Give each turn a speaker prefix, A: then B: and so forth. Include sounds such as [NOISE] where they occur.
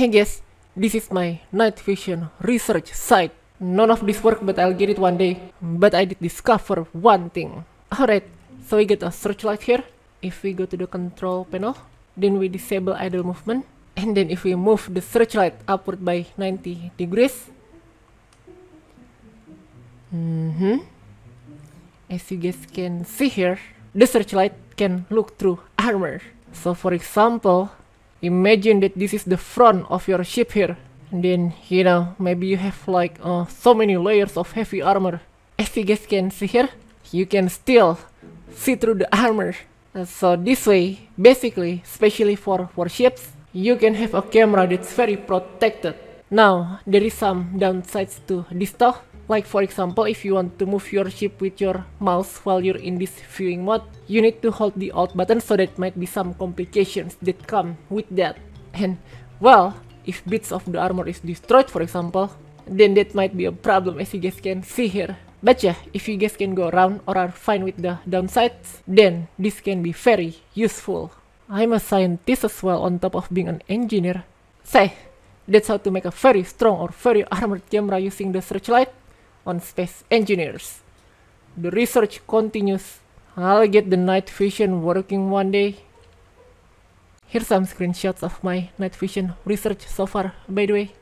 A: Hey guys, this is my night vision research site. None of this work but I'll get it one day. But I did discover one thing. Alright, so we get a searchlight here. If we go to the control panel, then we disable idle movement. And then if we move the searchlight upward by 90 degrees. Mm -hmm. As you guys can see here, the searchlight can look through armor. So for example, imagine that this is the front of your ship here. And then, you know, maybe you have like uh, so many layers of heavy armor. As you guys can see here, you can still see through the armor. Uh, so this way, basically, especially for, for ships, you can have a camera that's very protected. Now, there is some downsides to this though. Like for example, if you want to move your ship with your mouse while you're in this viewing mode, you need to hold the alt button so that might be some complications that come with that. And well, if bits of the armor is destroyed for example, then that might be a problem as you guys can see here. But yeah, if you guys can go around or are fine with the downsides, then this can be very useful. I'm a scientist as well on top of being an engineer. Say, that's how to make a very strong or very [LAUGHS] armored camera using the searchlight. on Space Engineers. The research continues. I'll get the night vision working one day. Here's some screenshots of my night vision research so far, by the way.